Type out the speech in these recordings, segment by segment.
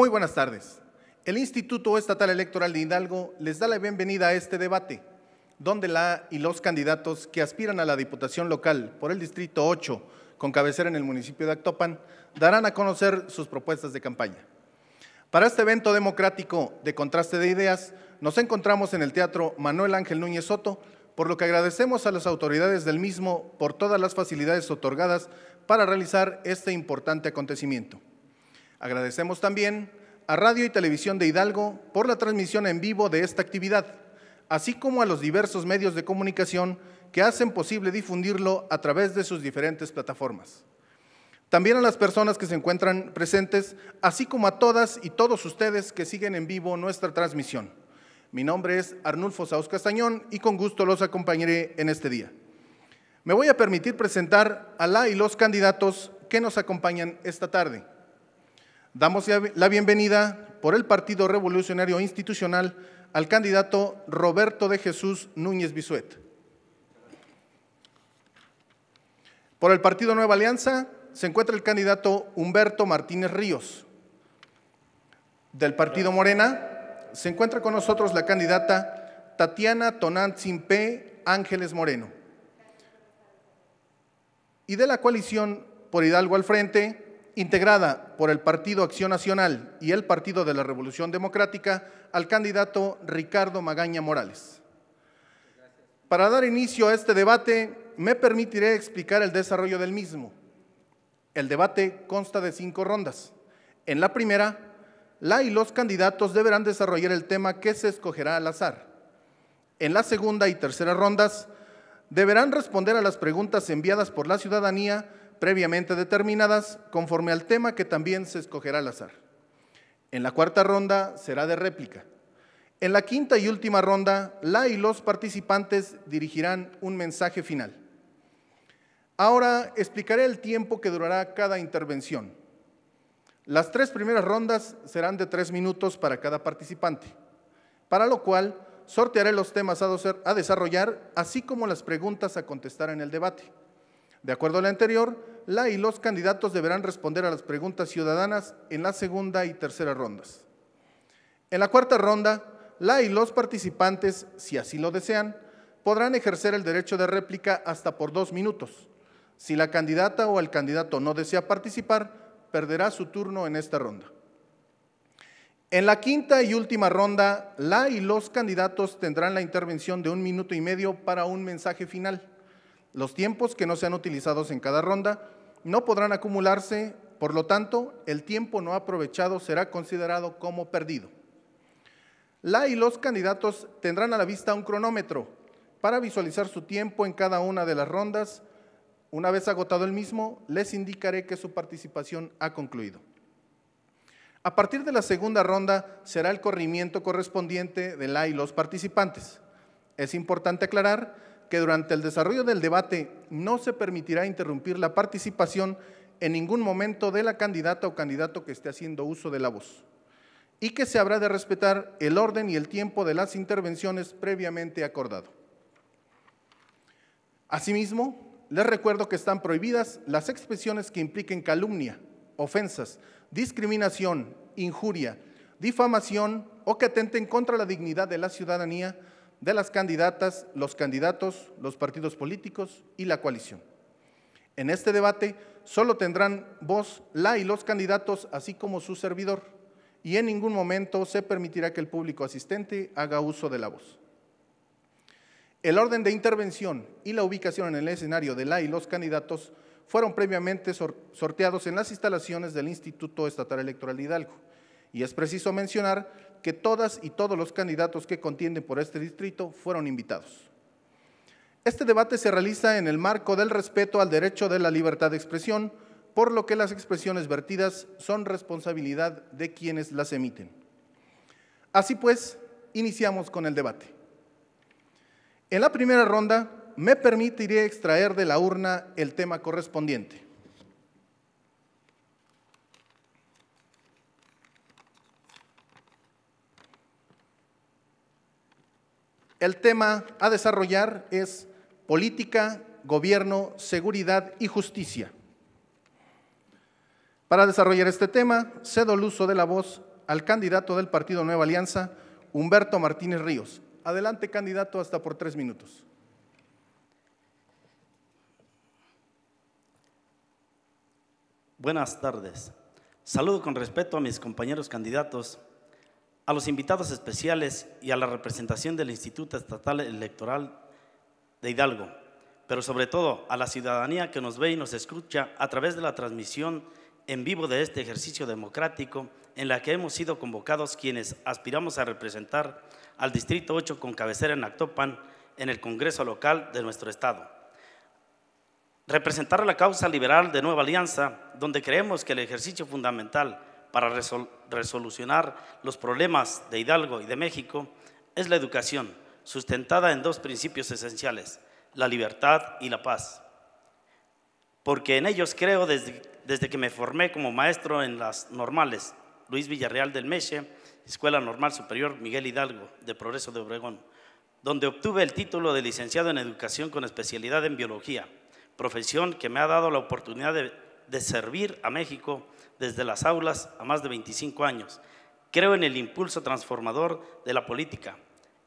Muy buenas tardes. El Instituto Estatal Electoral de Hidalgo les da la bienvenida a este debate, donde la y los candidatos que aspiran a la Diputación Local por el Distrito 8, con cabecera en el municipio de Actopan, darán a conocer sus propuestas de campaña. Para este evento democrático de contraste de ideas, nos encontramos en el Teatro Manuel Ángel Núñez Soto, por lo que agradecemos a las autoridades del mismo por todas las facilidades otorgadas para realizar este importante acontecimiento. Agradecemos también a Radio y Televisión de Hidalgo por la transmisión en vivo de esta actividad, así como a los diversos medios de comunicación que hacen posible difundirlo a través de sus diferentes plataformas. También a las personas que se encuentran presentes, así como a todas y todos ustedes que siguen en vivo nuestra transmisión. Mi nombre es Arnulfo Saúz Castañón y con gusto los acompañaré en este día. Me voy a permitir presentar a la y los candidatos que nos acompañan esta tarde. Damos la bienvenida por el Partido Revolucionario Institucional al candidato Roberto de Jesús Núñez Bisuet. Por el Partido Nueva Alianza se encuentra el candidato Humberto Martínez Ríos. Del Partido Morena se encuentra con nosotros la candidata Tatiana Tonantzin P. Ángeles Moreno. Y de la coalición por Hidalgo al frente integrada por el Partido Acción Nacional y el Partido de la Revolución Democrática, al candidato Ricardo Magaña Morales. Para dar inicio a este debate, me permitiré explicar el desarrollo del mismo. El debate consta de cinco rondas. En la primera, la y los candidatos deberán desarrollar el tema que se escogerá al azar. En la segunda y tercera rondas, deberán responder a las preguntas enviadas por la ciudadanía previamente determinadas conforme al tema que también se escogerá al azar. En la cuarta ronda será de réplica. En la quinta y última ronda, la y los participantes dirigirán un mensaje final. Ahora explicaré el tiempo que durará cada intervención. Las tres primeras rondas serán de tres minutos para cada participante, para lo cual sortearé los temas a desarrollar, así como las preguntas a contestar en el debate. De acuerdo a la anterior, la y los candidatos deberán responder a las preguntas ciudadanas en la segunda y tercera rondas. En la cuarta ronda, la y los participantes, si así lo desean, podrán ejercer el derecho de réplica hasta por dos minutos. Si la candidata o el candidato no desea participar, perderá su turno en esta ronda. En la quinta y última ronda, la y los candidatos tendrán la intervención de un minuto y medio para un mensaje final. Los tiempos que no sean utilizados en cada ronda no podrán acumularse, por lo tanto, el tiempo no aprovechado será considerado como perdido. La y los candidatos tendrán a la vista un cronómetro para visualizar su tiempo en cada una de las rondas. Una vez agotado el mismo, les indicaré que su participación ha concluido. A partir de la segunda ronda será el corrimiento correspondiente de la y los participantes. Es importante aclarar que durante el desarrollo del debate no se permitirá interrumpir la participación en ningún momento de la candidata o candidato que esté haciendo uso de la voz y que se habrá de respetar el orden y el tiempo de las intervenciones previamente acordado. Asimismo, les recuerdo que están prohibidas las expresiones que impliquen calumnia, ofensas, discriminación, injuria, difamación o que atenten contra la dignidad de la ciudadanía de las candidatas, los candidatos, los partidos políticos y la coalición. En este debate solo tendrán voz la y los candidatos, así como su servidor, y en ningún momento se permitirá que el público asistente haga uso de la voz. El orden de intervención y la ubicación en el escenario de la y los candidatos fueron previamente sorteados en las instalaciones del Instituto Estatal Electoral de Hidalgo. Y es preciso mencionar que todas y todos los candidatos que contienden por este distrito fueron invitados. Este debate se realiza en el marco del respeto al derecho de la libertad de expresión, por lo que las expresiones vertidas son responsabilidad de quienes las emiten. Así pues, iniciamos con el debate. En la primera ronda, me permitiré extraer de la urna el tema correspondiente. El tema a desarrollar es política, gobierno, seguridad y justicia. Para desarrollar este tema, cedo el uso de la voz al candidato del Partido Nueva Alianza, Humberto Martínez Ríos. Adelante, candidato, hasta por tres minutos. Buenas tardes. Saludo con respeto a mis compañeros candidatos a los invitados especiales y a la representación del Instituto Estatal Electoral de Hidalgo, pero sobre todo a la ciudadanía que nos ve y nos escucha a través de la transmisión en vivo de este ejercicio democrático en la que hemos sido convocados quienes aspiramos a representar al Distrito 8 con cabecera en Actopan en el Congreso local de nuestro Estado. Representar la causa liberal de Nueva Alianza, donde creemos que el ejercicio fundamental para resolver resolucionar los problemas de Hidalgo y de México es la educación, sustentada en dos principios esenciales, la libertad y la paz. Porque en ellos creo desde, desde que me formé como maestro en las normales, Luis Villarreal del Meche, Escuela Normal Superior Miguel Hidalgo, de Progreso de Obregón, donde obtuve el título de licenciado en Educación con especialidad en Biología, profesión que me ha dado la oportunidad de, de servir a México desde las aulas a más de 25 años. Creo en el impulso transformador de la política.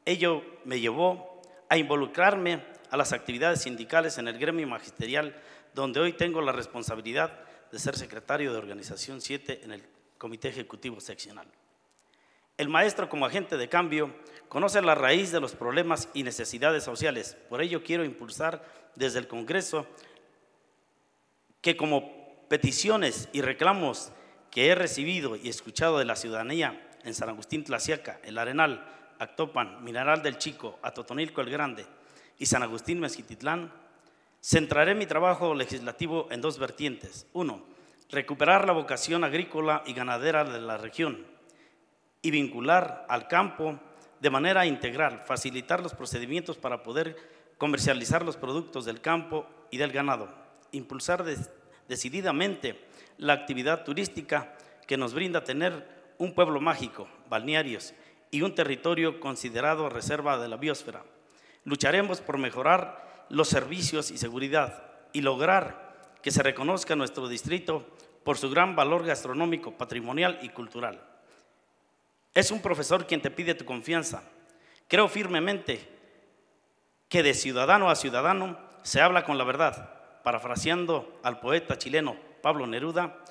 Ello me llevó a involucrarme a las actividades sindicales en el gremio magisterial, donde hoy tengo la responsabilidad de ser secretario de Organización 7 en el Comité Ejecutivo Seccional. El maestro como agente de cambio conoce la raíz de los problemas y necesidades sociales. Por ello quiero impulsar desde el Congreso que como peticiones y reclamos que he recibido y escuchado de la ciudadanía en San Agustín Tlaciaca, El Arenal, Actopan, Mineral del Chico, Atotonilco el Grande y San Agustín Mezquititlán, centraré mi trabajo legislativo en dos vertientes. Uno, recuperar la vocación agrícola y ganadera de la región y vincular al campo de manera integral, facilitar los procedimientos para poder comercializar los productos del campo y del ganado, impulsar decididamente la actividad turística que nos brinda tener un pueblo mágico, balnearios y un territorio considerado reserva de la biosfera. Lucharemos por mejorar los servicios y seguridad y lograr que se reconozca nuestro distrito por su gran valor gastronómico, patrimonial y cultural. Es un profesor quien te pide tu confianza. Creo firmemente que de ciudadano a ciudadano se habla con la verdad parafraseando al poeta chileno Pablo Neruda,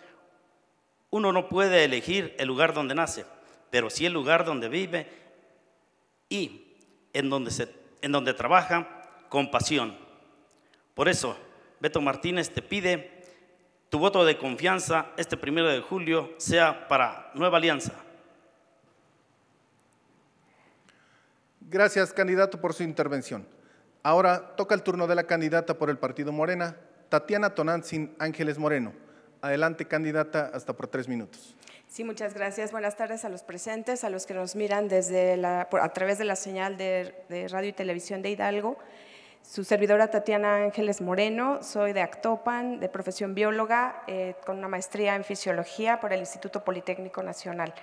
uno no puede elegir el lugar donde nace, pero sí el lugar donde vive y en donde, se, en donde trabaja con pasión. Por eso, Beto Martínez te pide tu voto de confianza este primero de julio sea para Nueva Alianza. Gracias, candidato, por su intervención. Ahora toca el turno de la candidata por el Partido Morena, Tatiana Tonantzin Ángeles Moreno. Adelante, candidata, hasta por tres minutos. Sí, muchas gracias. Buenas tardes a los presentes, a los que nos miran desde la, a través de la señal de, radio y televisión de Hidalgo. Su servidora Tatiana Ángeles Moreno, soy de Actopan, de profesión bióloga, eh, con una maestría en fisiología por el Instituto Politécnico Nacional.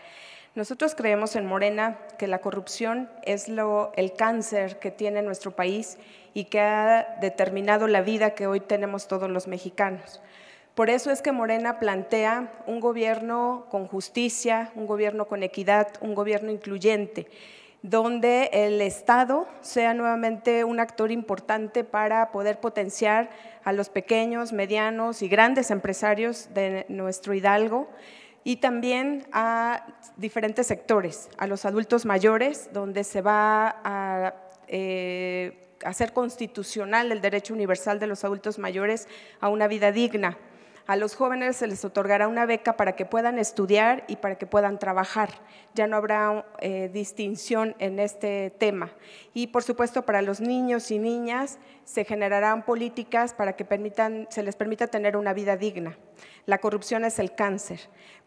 Nosotros creemos en Morena que la corrupción es el cáncer que tiene nuestro país y que ha determinado la vida que hoy tenemos todos los mexicanos. Por eso es que Morena plantea un gobierno con justicia, un gobierno con equidad, un gobierno incluyente, donde el Estado sea nuevamente un actor importante para poder potenciar a los pequeños, medianos y grandes empresarios de nuestro Hidalgo y también a diferentes sectores, a los adultos mayores, donde se va a hacer eh, constitucional el derecho universal de los adultos mayores a una vida digna. A los jóvenes se les otorgará una beca para que puedan estudiar y para que puedan trabajar. Ya no habrá eh, distinción en este tema. Y por supuesto para los niños y niñas se generarán políticas para que permitan, se les permita tener una vida digna. La corrupción es el cáncer.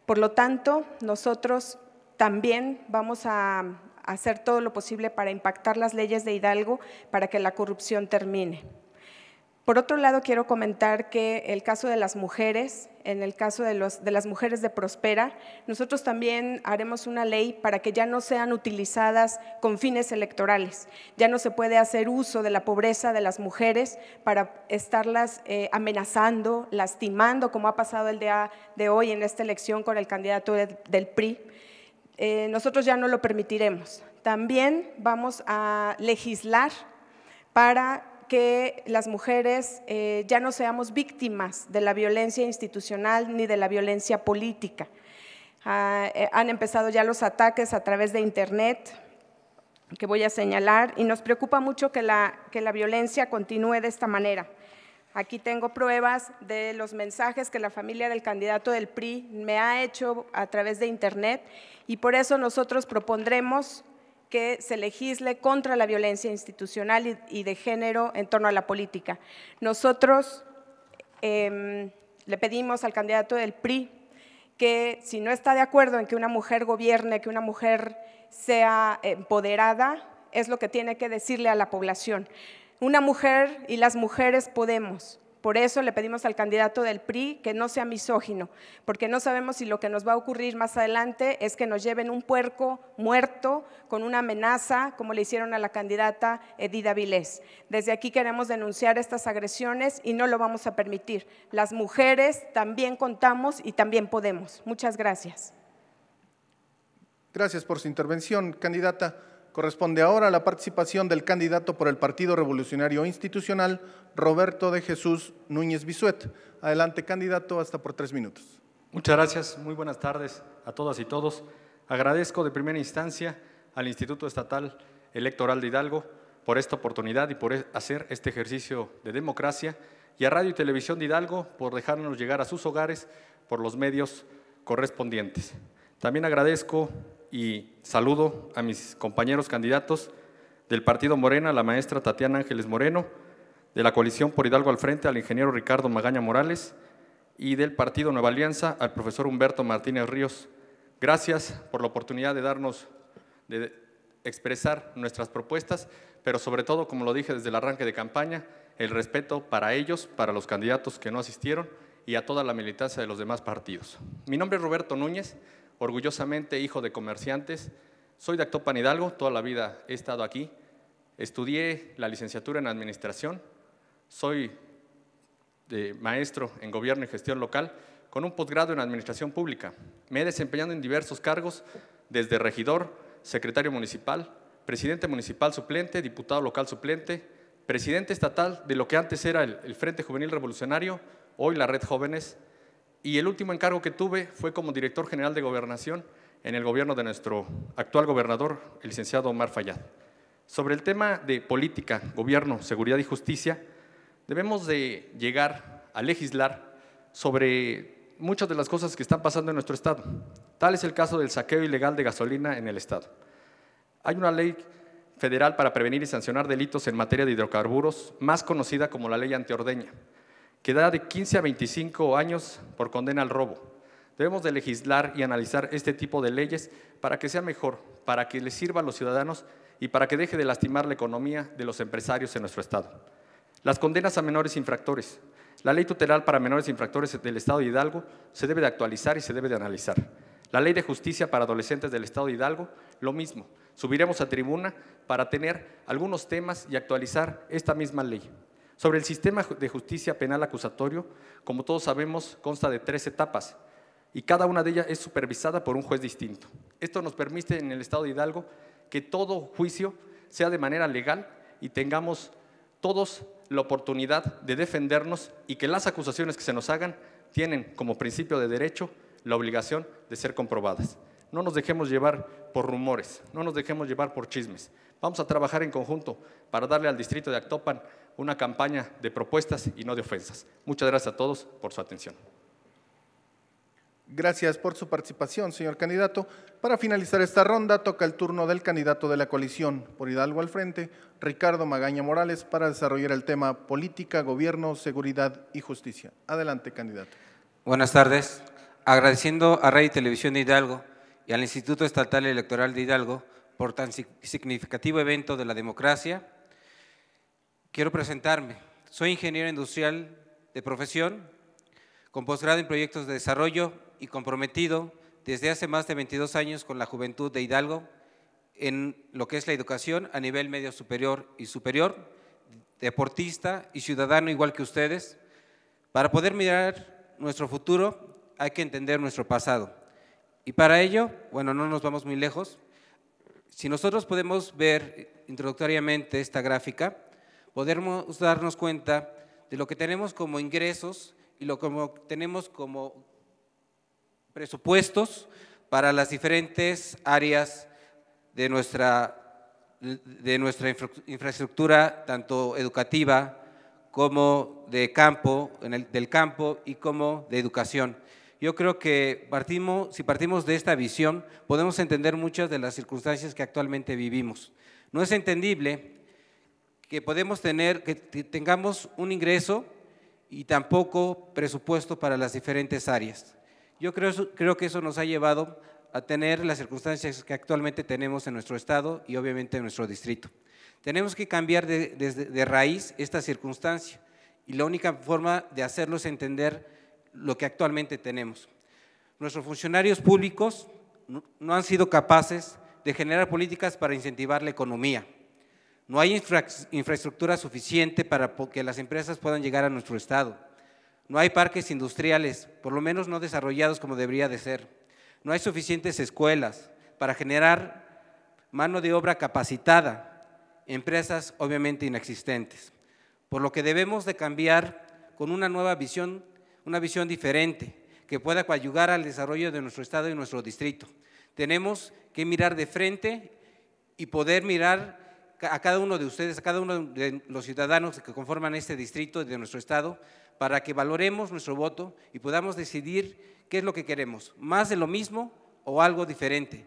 Por lo tanto, nosotros también vamos a hacer todo lo posible para impactar las leyes de Hidalgo para que la corrupción termine. Por otro lado, quiero comentar que el caso de las mujeres, en el caso de, las mujeres de Prospera, nosotros también haremos una ley para que ya no sean utilizadas con fines electorales. Ya no se puede hacer uso de la pobreza de las mujeres para estarlas eh, amenazando, lastimando, como ha pasado el día de hoy en esta elección con el candidato del PRI. Eh, nosotros ya no lo permitiremos. También vamos a legislar para que las mujeres eh, ya no seamos víctimas de la violencia institucional ni de la violencia política. Ah, eh, han empezado ya los ataques a través de Internet, que voy a señalar, y nos preocupa mucho que la, que la violencia continúe de esta manera. Aquí tengo pruebas de los mensajes que la familia del candidato del PRI me ha hecho a través de Internet y por eso nosotros propondremos que se legisle contra la violencia institucional y, de género en torno a la política. Nosotros em, le pedimos al candidato del PRI que si no está de acuerdo en que una mujer gobierne, que una mujer sea empoderada, es lo que tiene que decirle a la población. Una mujer y las mujeres podemos. Por eso le pedimos al candidato del PRI que no sea misógino, porque no sabemos si lo que nos va a ocurrir más adelante es que nos lleven un puerco muerto con una amenaza, como le hicieron a la candidata Edida Vilés. Desde aquí queremos denunciar estas agresiones y no lo vamos a permitir. Las mujeres también contamos y también podemos. Muchas gracias. Gracias por su intervención, candidata. Corresponde ahora a la participación del candidato por el Partido Revolucionario Institucional, Roberto de Jesús Núñez Bisuet. Adelante, candidato, hasta por tres minutos. Muchas gracias, muy buenas tardes a todas y todos. Agradezco de primera instancia al Instituto Estatal Electoral de Hidalgo por esta oportunidad y por e-, hacer este ejercicio de democracia y a Radio y Televisión de Hidalgo por dejarnos llegar a sus hogares por los medios correspondientes. También agradezco y saludo a mis compañeros candidatos del Partido Morena, la maestra Tatiana Ángeles Moreno, de la coalición por Hidalgo al Frente al ingeniero Ricardo Magaña Morales y del Partido Nueva Alianza al profesor Humberto Martínez Ríos. Gracias por la oportunidad de darnos, de expresar nuestras propuestas, pero sobre todo, como lo dije desde el arranque de campaña, el respeto para ellos, para los candidatos que no asistieron y a toda la militancia de los demás partidos. Mi nombre es Roberto Núñez, orgullosamente hijo de comerciantes. Soy de Actopan Hidalgo, toda la vida he estado aquí. Estudié la licenciatura en administración. Soy de eh, maestro en gobierno y gestión local con un posgrado en administración pública. Me he desempeñado en diversos cargos, desde regidor, secretario municipal, presidente municipal suplente, diputado local suplente, presidente estatal de lo que antes era el, Frente Juvenil Revolucionario, hoy la Red Jóvenes, y el último encargo que tuve fue como director general de gobernación en el gobierno de nuestro actual gobernador, el licenciado Omar Fayad. Sobre el tema de política, gobierno, seguridad y justicia, debemos de llegar a legislar sobre muchas de las cosas que están pasando en nuestro Estado. Tal es el caso del saqueo ilegal de gasolina en el Estado. Hay una ley federal para prevenir y sancionar delitos en materia de hidrocarburos, más conocida como la ley antiordeña que da de 15 a 25 años por condena al robo. Debemos de legislar y analizar este tipo de leyes para que sea mejor, para que les sirva a los ciudadanos y para que deje de lastimar la economía de los empresarios en nuestro Estado. Las condenas a menores infractores. La ley tutelar para menores infractores del Estado de Hidalgo se debe de actualizar y se debe de analizar. La ley de justicia para adolescentes del Estado de Hidalgo, lo mismo. Subiremos a tribuna para tener algunos temas y actualizar esta misma ley. Sobre el sistema de justicia penal acusatorio, como todos sabemos, consta de tres etapas y cada una de ellas es supervisada por un juez distinto. Esto nos permite en el Estado de Hidalgo que todo juicio sea de manera legal y tengamos todos la oportunidad de defendernos y que las acusaciones que se nos hagan tienen como principio de derecho la obligación de ser comprobadas. No nos dejemos llevar por rumores, no nos dejemos llevar por chismes. Vamos a trabajar en conjunto para darle al distrito de Actopan una campaña de propuestas y no de ofensas. Muchas gracias a todos por su atención. Gracias por su participación, señor candidato. Para finalizar esta ronda, toca el turno del candidato de la coalición por Hidalgo al frente, Ricardo Magaña Morales, para desarrollar el tema política, gobierno, seguridad y justicia. Adelante, candidato. Buenas tardes. Agradeciendo a Radio y Televisión de Hidalgo y al Instituto Estatal Electoral de Hidalgo por tan significativo evento de la democracia, Quiero presentarme. Soy ingeniero industrial de profesión, con posgrado en proyectos de desarrollo y comprometido desde hace más de 22 años con la juventud de Hidalgo en lo que es la educación a nivel medio superior y superior, deportista y ciudadano igual que ustedes. Para poder mirar nuestro futuro hay que entender nuestro pasado. Y para ello, bueno, no nos vamos muy lejos. Si nosotros podemos ver introductoriamente esta gráfica, podemos darnos cuenta de lo que tenemos como ingresos y lo que tenemos como presupuestos para las diferentes áreas de nuestra, de nuestra infraestructura, tanto educativa como de campo, en el, del campo y como de educación. Yo creo que partimos, si partimos de esta visión, podemos entender muchas de las circunstancias que actualmente vivimos. No es entendible que podemos tener, que tengamos un ingreso y tampoco presupuesto para las diferentes áreas. Yo creo, creo que eso nos ha llevado a tener las circunstancias que actualmente tenemos en nuestro estado y obviamente en nuestro distrito. Tenemos que cambiar de, de raíz esta circunstancia y la única forma de hacerlo es entender lo que actualmente tenemos. Nuestros funcionarios públicos no han sido capaces de generar políticas para incentivar la economía. No hay infraestructura suficiente para que las empresas puedan llegar a nuestro estado. No hay parques industriales, por lo menos no desarrollados como debería de ser. No hay suficientes escuelas para generar mano de obra capacitada, empresas obviamente inexistentes. Por lo que debemos de cambiar con una nueva visión, una visión diferente que pueda ayudar al desarrollo de nuestro estado y nuestro distrito. Tenemos que mirar de frente y poder mirar a cada uno de ustedes, a cada uno de los ciudadanos que conforman este distrito de nuestro estado, para que valoremos nuestro voto y podamos decidir qué es lo que queremos, más de lo mismo o algo diferente.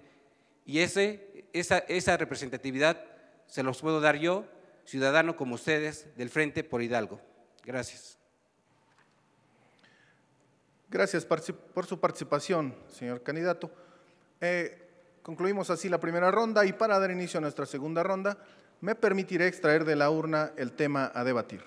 Y ese, esa, representatividad se los puedo dar yo, ciudadano como ustedes, del Frente por Hidalgo. Gracias. Gracias por su participación, señor candidato. Eh, concluimos así la primera ronda y para dar inicio a nuestra segunda ronda, me permitiré extraer de la urna el tema a debatir.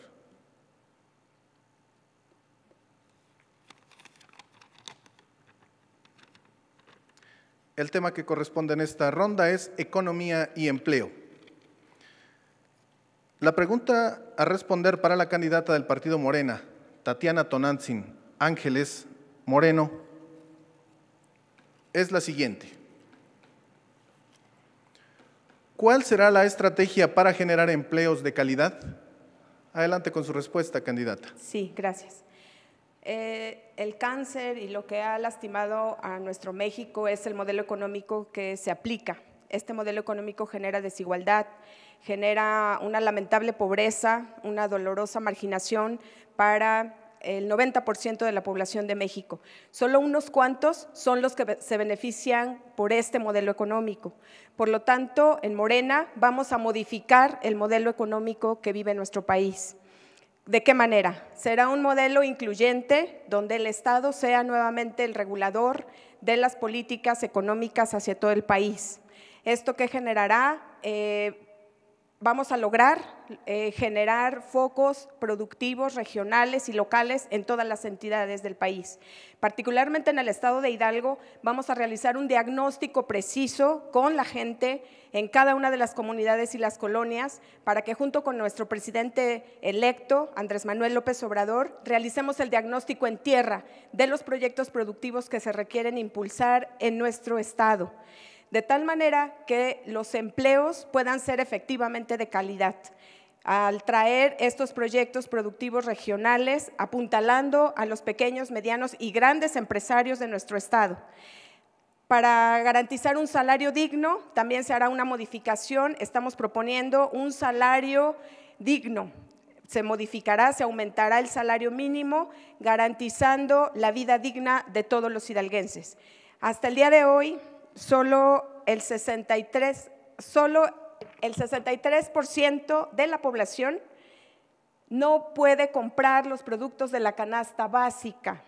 El tema que corresponde en esta ronda es economía y empleo. La pregunta a responder para la candidata del partido Morena, Tatiana Tonantzin Ángeles Moreno, es la siguiente. ¿Cuál será la estrategia para generar empleos de calidad? Adelante con su respuesta, candidata. Sí, gracias. Eh, el cáncer y lo que ha lastimado a nuestro México es el modelo económico que se aplica. Este modelo económico genera desigualdad, genera una lamentable pobreza, una dolorosa marginación para el 90% de la población de México. Solo unos cuantos son los que se benefician por este modelo económico. Por lo tanto, en Morena vamos a modificar el modelo económico que vive nuestro país. ¿De qué manera? Será un modelo incluyente donde el Estado sea nuevamente el regulador de las políticas económicas hacia todo el país. Esto que generará eh, vamos a lograr eh, generar focos productivos regionales y locales en todas las entidades del país. Particularmente en el estado de Hidalgo, vamos a realizar un diagnóstico preciso con la gente en cada una de las comunidades y las colonias para que junto con nuestro presidente electo, Andrés Manuel López Obrador, realicemos el diagnóstico en tierra de los proyectos productivos que se requieren impulsar en nuestro estado de tal manera que los empleos puedan ser efectivamente de calidad al traer estos proyectos productivos regionales, apuntalando a los pequeños, medianos y grandes empresarios de nuestro Estado. Para garantizar un salario digno, también se hará una modificación, estamos proponiendo un salario digno. Se modificará, se aumentará el salario mínimo, garantizando la vida digna de todos los hidalguenses. Hasta el día de hoy, solo el 63, solo el 63% de la población no puede comprar los productos de la canasta básica.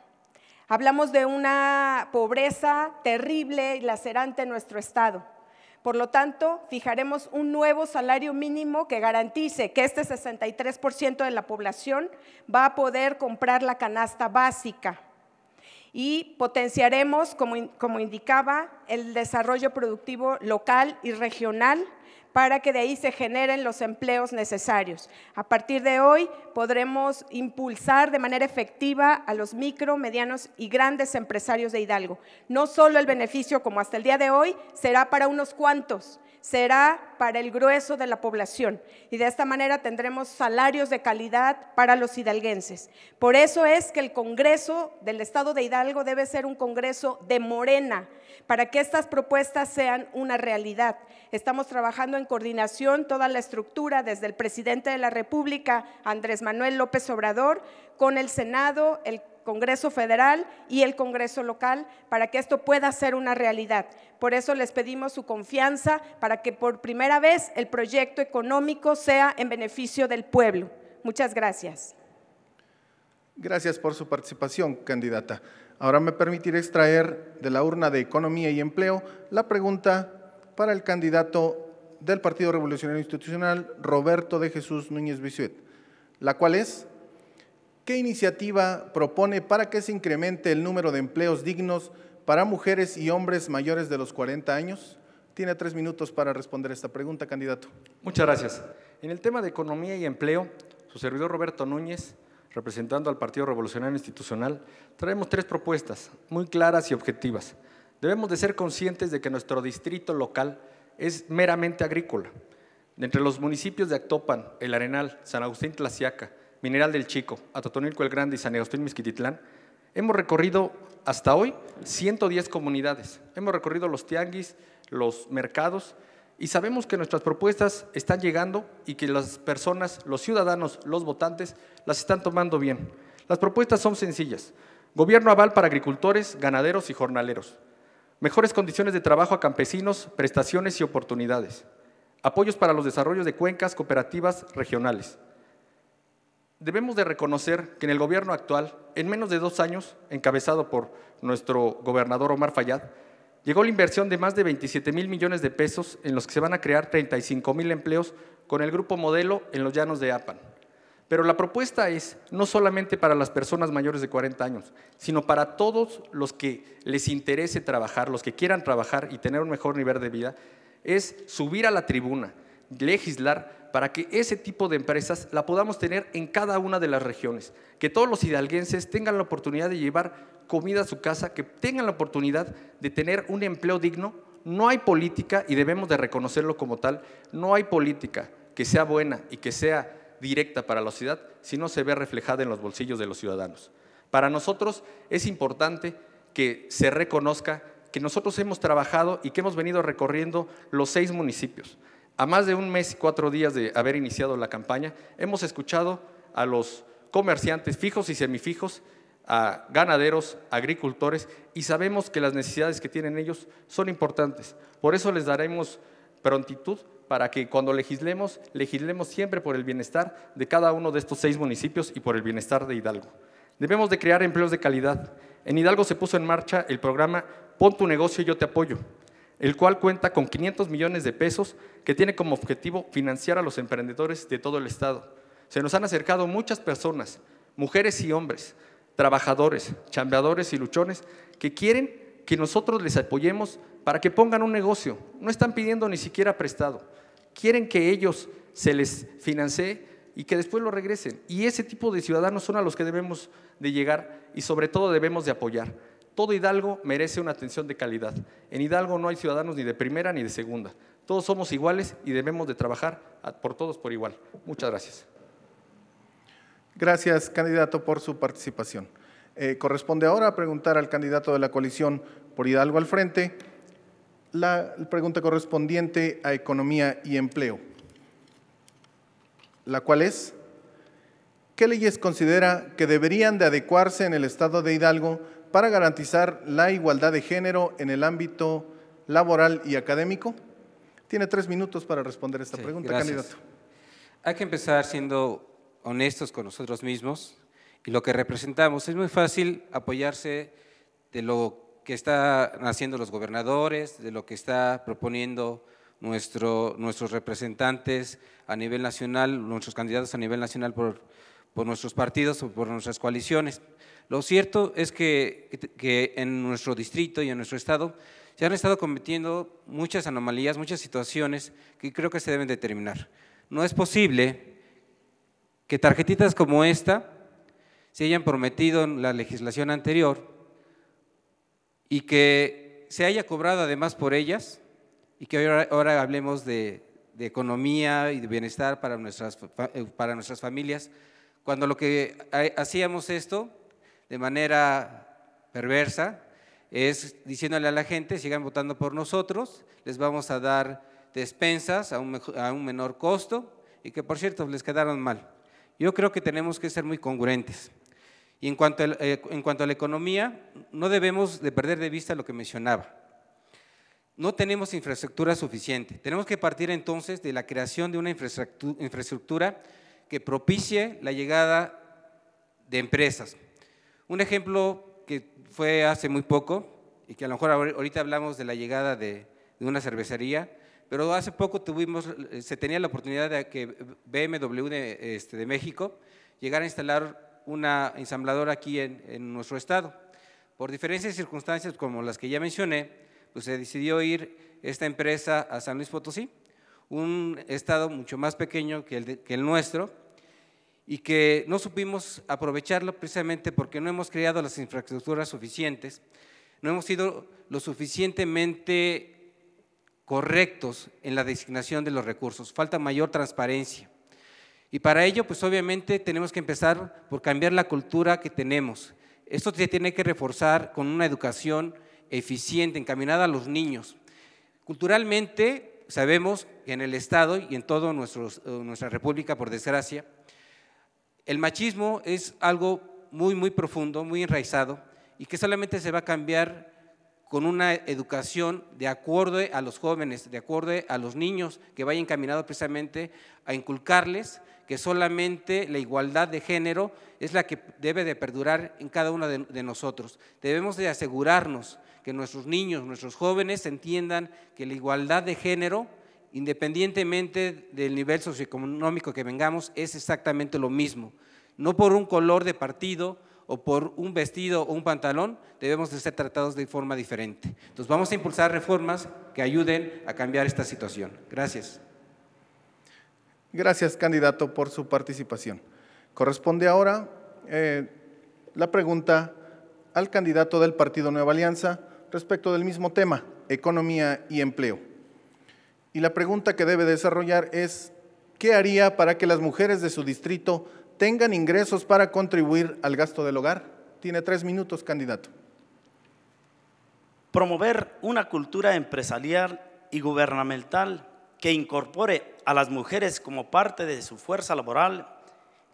Hablamos de una pobreza terrible y lacerante en nuestro estado. Por lo tanto, fijaremos un nuevo salario mínimo que garantice que este 63% de la población va a poder comprar la canasta básica y potenciaremos, como, indicaba, el desarrollo productivo local y regional para que de ahí se generen los empleos necesarios. A partir de hoy podremos impulsar de manera efectiva a los micro, medianos y grandes empresarios de Hidalgo. No solo el beneficio, como hasta el día de hoy, será para unos cuantos, será para el grueso de la población y de esta manera tendremos salarios de calidad para los hidalguenses. Por eso es que el Congreso del Estado de Hidalgo debe ser un Congreso de morena para que estas propuestas sean una realidad. Estamos trabajando en coordinación toda la estructura desde el presidente de la República, Andrés Manuel López Obrador, con el Senado, el Congreso Federal y el Congreso Local para que esto pueda ser una realidad. Por eso les pedimos su confianza para que por primera vez el proyecto económico sea en beneficio del pueblo. Muchas gracias. Gracias por su participación, candidata. Ahora me permitiré extraer de la urna de Economía y Empleo la pregunta para el candidato del Partido Revolucionario Institucional, Roberto de Jesús Núñez Bisuet, la cual es, ¿Qué iniciativa propone para que se incremente el número de empleos dignos para mujeres y hombres mayores de los 40 años? Tiene tres minutos para responder esta pregunta, candidato. Muchas gracias. En el tema de economía y empleo, su servidor Roberto Núñez, representando al Partido Revolucionario Institucional, traemos tres propuestas muy claras y objetivas. Debemos de ser conscientes de que nuestro distrito local es meramente agrícola. Entre los municipios de Actopan, El Arenal, San Agustín Tlaciaca, Mineral del Chico, Atotonilco el Grande y San Agustín Misquititlán, hemos recorrido hasta hoy 110 comunidades. Hemos recorrido los tianguis, los mercados y sabemos que nuestras propuestas están llegando y que las personas, los ciudadanos, los votantes, las están tomando bien. Las propuestas son sencillas. Gobierno aval para agricultores, ganaderos y jornaleros. Mejores condiciones de trabajo a campesinos, prestaciones y oportunidades. Apoyos para los desarrollos de cuencas cooperativas regionales debemos de reconocer que en el gobierno actual, en menos de dos años, encabezado por nuestro gobernador Omar Fayad, llegó la inversión de más de 27 mil millones de pesos en los que se van a crear 35 mil empleos con el grupo modelo en los llanos de Apan. Pero la propuesta es no solamente para las personas mayores de 40 años, sino para todos los que les interese trabajar, los que quieran trabajar y tener un mejor nivel de vida, es subir a la tribuna, legislar para que ese tipo de empresas la podamos tener en cada una de las regiones, que todos los hidalguenses tengan la oportunidad de llevar comida a su casa, que tengan la oportunidad de tener un empleo digno. No hay política, y debemos de reconocerlo como tal, no hay política que sea buena y que sea directa para la ciudad si no se ve reflejada en los bolsillos de los ciudadanos. Para nosotros es importante que se reconozca que nosotros hemos trabajado y que hemos venido recorriendo los seis municipios. A más de un mes y cuatro días de haber iniciado la campaña, hemos escuchado a los comerciantes fijos y semifijos, a ganaderos, agricultores, y sabemos que las necesidades que tienen ellos son importantes. Por eso les daremos prontitud para que cuando legislemos, legislemos siempre por el bienestar de cada uno de estos seis municipios y por el bienestar de Hidalgo. Debemos de crear empleos de calidad. En Hidalgo se puso en marcha el programa Pon tu negocio, y yo te apoyo, el cual cuenta con 500 millones de pesos que tiene como objetivo financiar a los emprendedores de todo el Estado. Se nos han acercado muchas personas, mujeres y hombres, trabajadores, chambeadores y luchones, que quieren que nosotros les apoyemos para que pongan un negocio. No están pidiendo ni siquiera prestado. Quieren que ellos se les financie y que después lo regresen. Y ese tipo de ciudadanos son a los que debemos de llegar y sobre todo debemos de apoyar. Todo Hidalgo merece una atención de calidad. En Hidalgo no hay ciudadanos ni de primera ni de segunda. Todos somos iguales y debemos de trabajar por todos por igual. Muchas gracias. Gracias, candidato, por su participación. Eh, corresponde ahora preguntar al candidato de la coalición por Hidalgo al frente la pregunta correspondiente a economía y empleo, la cual es, ¿qué leyes considera que deberían de adecuarse en el estado de Hidalgo para garantizar la igualdad de género en el ámbito laboral y académico? Tiene tres minutos para responder esta pregunta, candidato. Hay que empezar siendo honestos con nosotros mismos y lo que representamos. Es muy fácil apoyarse de lo que están haciendo los gobernadores, de lo que está proponiendo nuestros representantes a nivel nacional, nuestros candidatos a nivel nacional por, por nuestros partidos o por nuestras coaliciones. Lo cierto es que, en nuestro distrito y en nuestro estado se han estado cometiendo muchas anomalías, muchas situaciones que creo que se deben determinar. No es posible que tarjetitas como esta se hayan prometido en la legislación anterior y que se haya cobrado además por ellas y que ahora, hablemos de, economía y de bienestar para nuestras, eh, para nuestras familias, cuando lo que hacíamos esto de manera perversa es diciéndole a la gente, sigan votando por nosotros, les vamos a dar despensas a un, menor costo y que por cierto les quedaron mal. Yo creo que tenemos que ser muy congruentes. Y en cuanto, a, eh, en cuanto a la economía, no debemos de perder de vista lo que mencionaba. No tenemos infraestructura suficiente. Tenemos que partir entonces de la creación de una infraestructura que propicie la llegada de empresas, un ejemplo que fue hace muy poco y que a lo mejor ahorita hablamos de la llegada de, una cervecería, pero hace poco tuvimos, se tenía la oportunidad de que BMW este, de, México llegara a instalar una ensambladora aquí en, nuestro estado. Por diferentes circunstancias como las que ya mencioné, pues se decidió ir esta empresa a San Luis Potosí, un estado mucho más pequeño que el nuestro, y que no supimos aprovecharlo precisamente porque no hemos creado las infraestructuras suficientes, no hemos sido lo suficientemente correctos en la designación de los recursos, falta mayor transparencia. Y para ello, pues obviamente tenemos que empezar por cambiar la cultura que tenemos. Esto se tiene que reforzar con una educación eficiente, encaminada a los niños. Culturalmente, sabemos que en el Estado y en toda eh, nuestra República, por desgracia, el machismo es algo muy, muy profundo, muy enraizado y que solamente se va a cambiar con una educación de acuerdo a los jóvenes, de acuerdo a los niños, que vaya encaminado precisamente a inculcarles que solamente la igualdad de género es la que debe de perdurar en cada uno de, de nosotros. Debemos de asegurarnos que nuestros niños, nuestros jóvenes entiendan que la igualdad de género independientemente del nivel socioeconómico que vengamos, es exactamente lo mismo. No por un color de partido o por un vestido o un pantalón debemos de ser tratados de forma diferente. Entonces vamos a impulsar reformas que ayuden a cambiar esta situación. Gracias. Gracias, candidato, por su participación. Corresponde ahora eh, la pregunta al candidato del Partido Nueva Alianza respecto del mismo tema, economía y empleo. Y la pregunta que debe desarrollar es, ¿qué haría para que las mujeres de su distrito tengan ingresos para contribuir al gasto del hogar? Tiene tres minutos, candidato. Promover una cultura empresarial y gubernamental que incorpore a las mujeres como parte de su fuerza laboral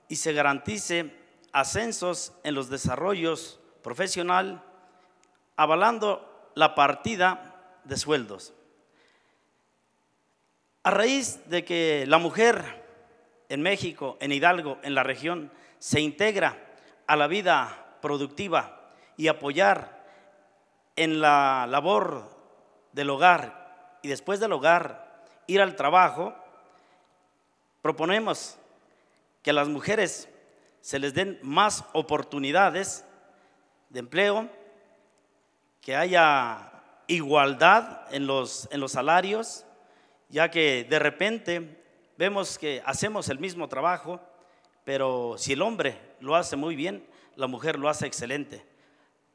y se garantice ascensos en los desarrollos profesional, avalando la partida de sueldos. A raíz de que la mujer en México, en Hidalgo, en la región, se integra a la vida productiva y apoyar en la labor del hogar y después del hogar ir al trabajo, proponemos que a las mujeres se les den más oportunidades de empleo, que haya igualdad en los, en los salarios, ya que de repente vemos que hacemos el mismo trabajo, pero si el hombre lo hace muy bien, la mujer lo hace excelente.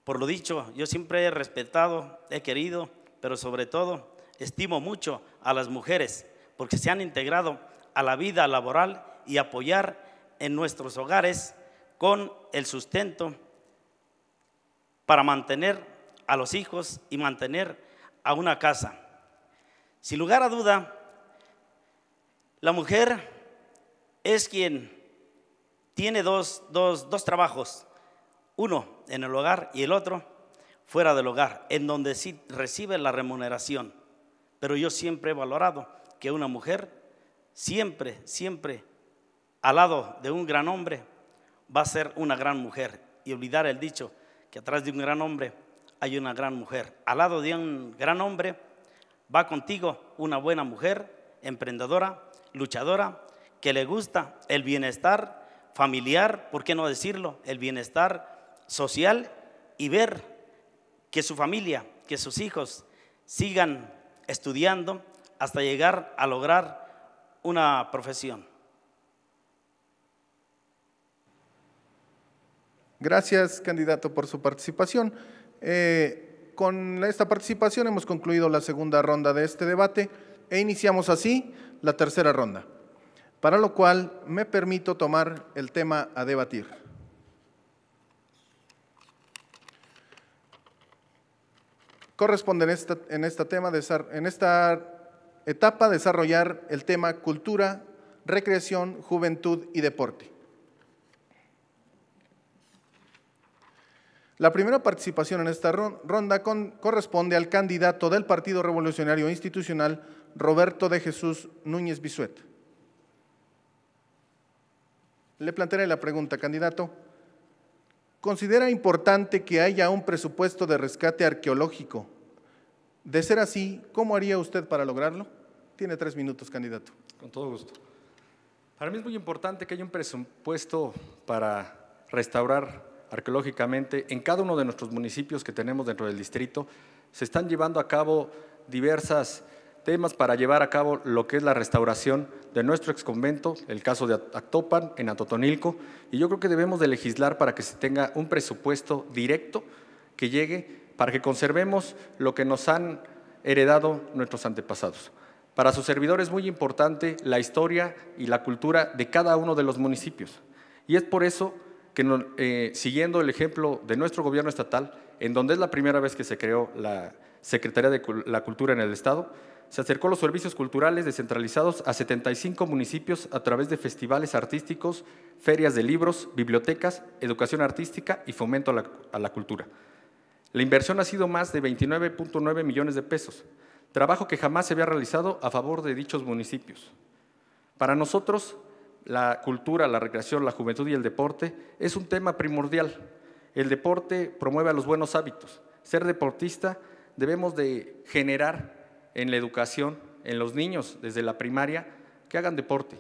Por lo dicho, yo siempre he respetado, he querido, pero sobre todo estimo mucho a las mujeres porque se han integrado a la vida laboral y apoyar en nuestros hogares con el sustento para mantener a los hijos y mantener a una casa. Sin lugar a duda, la mujer es quien tiene dos, dos trabajos, uno en el hogar y el otro fuera del hogar, en donde sí recibe la remuneración. Pero yo siempre he valorado que una mujer siempre, siempre al lado de un gran hombre va a ser una gran mujer. Y olvidar el dicho que atrás de un gran hombre hay una gran mujer. Al lado de un gran hombre Va contigo una buena mujer, emprendedora, luchadora, que le gusta el bienestar familiar, ¿por qué no decirlo? El bienestar social y ver que su familia, que sus hijos sigan estudiando hasta llegar a lograr una profesión. Gracias, candidato, por su participación. Eh, con esta participación hemos concluido la segunda ronda de este debate e iniciamos así la tercera ronda, para lo cual me permito tomar el tema a debatir. Corresponde en esta, en tema, en esta etapa desarrollar el tema cultura, recreación, juventud y deporte. La primera participación en esta ronda corresponde al candidato del Partido Revolucionario Institucional, Roberto de Jesús Núñez Bisuet. Le plantearé la pregunta, candidato. ¿Considera importante que haya un presupuesto de rescate arqueológico? De ser así, ¿cómo haría usted para lograrlo? Tiene tres minutos, candidato. Con todo gusto. Para mí es muy importante que haya un presupuesto para restaurar arqueológicamente, en cada uno de nuestros municipios que tenemos dentro del distrito, se están llevando a cabo diversas temas para llevar a cabo lo que es la restauración de nuestro exconvento, el caso de Actopan en Atotonilco, y yo creo que debemos de legislar para que se tenga un presupuesto directo que llegue para que conservemos lo que nos han heredado nuestros antepasados. Para su servidor es muy importante la historia y la cultura de cada uno de los municipios, y es por eso que eh, siguiendo el ejemplo de nuestro gobierno estatal, en donde es la primera vez que se creó la Secretaría de la Cultura en el Estado, se acercó los servicios culturales descentralizados a 75 municipios a través de festivales artísticos, ferias de libros, bibliotecas, educación artística y fomento a la cultura. La inversión ha sido más de 29.9 millones de pesos, trabajo que jamás se había realizado a favor de dichos municipios. Para nosotros, la cultura, la recreación, la juventud y el deporte es un tema primordial. El deporte promueve a los buenos hábitos. Ser deportista debemos de generar en la educación, en los niños desde la primaria, que hagan deporte.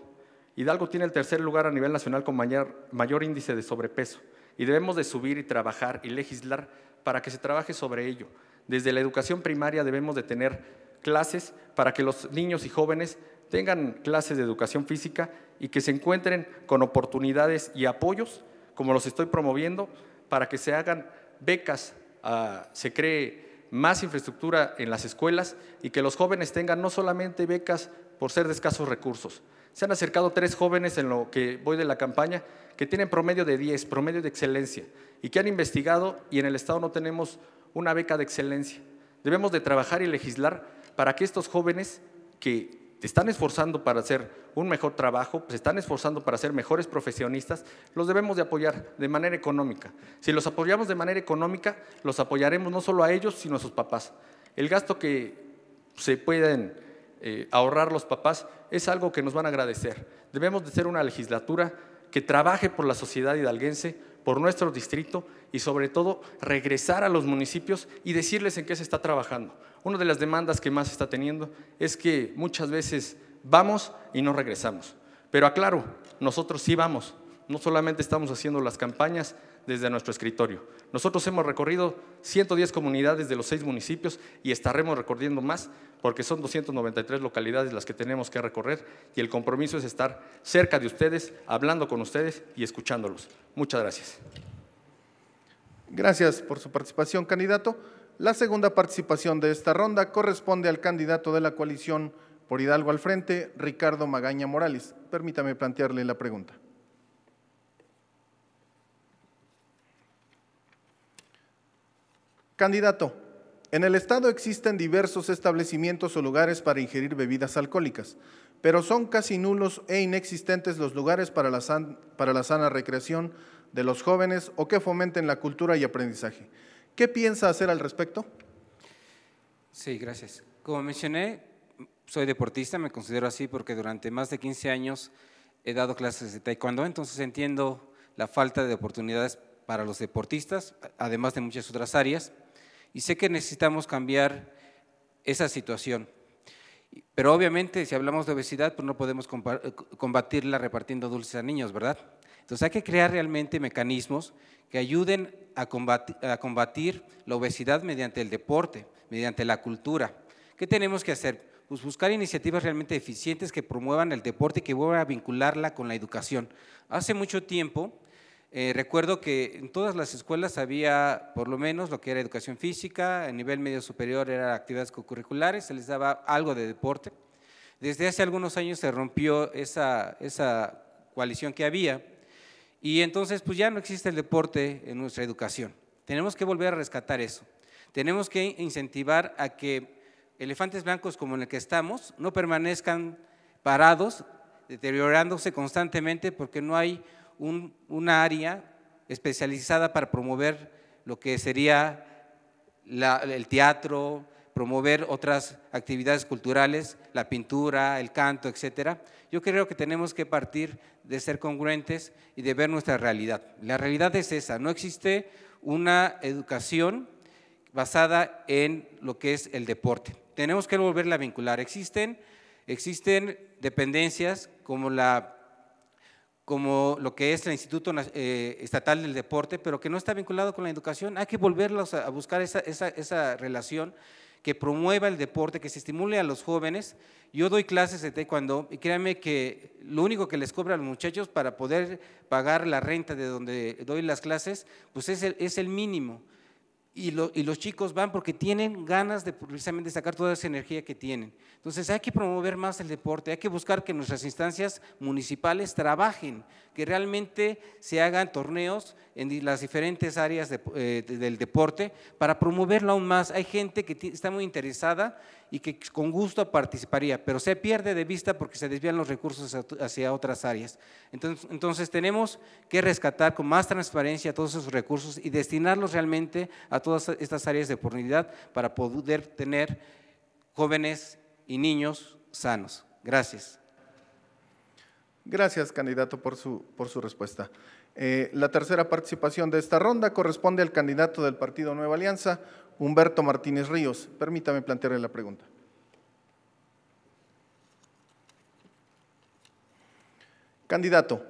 Hidalgo tiene el tercer lugar a nivel nacional con mayor, índice de sobrepeso y debemos de subir y trabajar y legislar para que se trabaje sobre ello. Desde la educación primaria debemos de tener clases para que los niños y jóvenes tengan clases de educación física y que se encuentren con oportunidades y apoyos, como los estoy promoviendo, para que se hagan becas, ah, se cree más infraestructura en las escuelas y que los jóvenes tengan no solamente becas por ser de escasos recursos. Se han acercado tres jóvenes en lo que voy de la campaña que tienen promedio de 10, promedio de excelencia, y que han investigado y en el Estado no tenemos una beca de excelencia. Debemos de trabajar y legislar para que estos jóvenes que están esforzando para hacer un mejor trabajo, se pues, están esforzando para ser mejores profesionistas, los debemos de apoyar de manera económica. Si los apoyamos de manera económica, los apoyaremos no solo a ellos, sino a sus papás. El gasto que se pueden eh, ahorrar los papás es algo que nos van a agradecer. Debemos de ser una legislatura que trabaje por la sociedad hidalguense, por nuestro distrito y sobre todo regresar a los municipios y decirles en qué se está trabajando. Una de las demandas que más se está teniendo es que muchas veces vamos y no regresamos. Pero aclaro, nosotros sí vamos. No solamente estamos haciendo las campañas, desde nuestro escritorio. Nosotros hemos recorrido 110 comunidades de los seis municipios y estaremos recorriendo más porque son 293 localidades las que tenemos que recorrer y el compromiso es estar cerca de ustedes, hablando con ustedes y escuchándolos. Muchas gracias. Gracias por su participación, candidato. La segunda participación de esta ronda corresponde al candidato de la coalición por Hidalgo al frente, Ricardo Magaña Morales. Permítame plantearle la pregunta. Candidato, en el Estado existen diversos establecimientos o lugares para ingerir bebidas alcohólicas, pero son casi nulos e inexistentes los lugares para la, para la sana recreación de los jóvenes o que fomenten la cultura y aprendizaje. ¿Qué piensa hacer al respecto? Sí, gracias. Como mencioné, soy deportista, me considero así porque durante más de 15 años he dado clases de taekwondo, entonces entiendo la falta de oportunidades para los deportistas, además de muchas otras áreas. Y sé que necesitamos cambiar esa situación. Pero obviamente, si hablamos de obesidad, pues no podemos eh, combatirla repartiendo dulces a niños, ¿verdad? Entonces hay que crear realmente mecanismos que ayuden a combatir, la obesidad mediante el deporte, mediante la cultura. ¿Qué tenemos que hacer? Pues buscar iniciativas realmente eficientes que promuevan el deporte y que vuelvan a vincularla con la educación. Hace mucho tiempo, eh, recuerdo que en todas las escuelas había por lo menos lo que era educación física, a nivel medio superior eran actividades curriculares, se les daba algo de deporte. Desde hace algunos años se rompió esa, esa coalición que había y entonces pues ya no existe el deporte en nuestra educación. Tenemos que volver a rescatar eso. Tenemos que incentivar a que elefantes blancos como en el que estamos no permanezcan parados, deteriorándose constantemente porque no hay un, área especializada para promover lo que sería el teatro, promover otras actividades culturales, la pintura, el canto, etcétera. Yo creo que tenemos que partir de ser congruentes y de ver nuestra realidad. La realidad es esa, no existe una educación basada en lo que es el deporte. Tenemos que volverla a vincular. Existen, existen dependencias como la como lo que es el Instituto eh, Estatal del Deporte, pero que no está vinculado con la educación. Hay que volverlos a buscar esa, esa, relación que promueva el deporte, que se estimule a los jóvenes. Yo doy clases de taekwondo y créanme que lo único que les cobra a los muchachos para poder pagar la renta de donde doy las clases, pues es es el mínimo y, los chicos van porque tienen ganas de precisamente sacar toda esa energía que tienen. Entonces hay que promover más el deporte, hay que buscar que nuestras instancias municipales trabajen, que realmente se hagan torneos en las diferentes áreas eh, del deporte para promoverlo aún más. Hay gente que está muy interesada y que con gusto participaría, pero se pierde de vista porque se desvían los recursos hacia otras áreas. Entonces, entonces tenemos que rescatar con más transparencia todos esos recursos y destinarlos realmente a todas estas áreas de oportunidad para poder tener jóvenes y niños sanos. Gracias. Gracias, candidato, por su, por su respuesta. Eh, la tercera participación de esta ronda corresponde al candidato del Partido Nueva Alianza, Humberto Martínez Ríos. Permítame plantearle la pregunta. Candidato,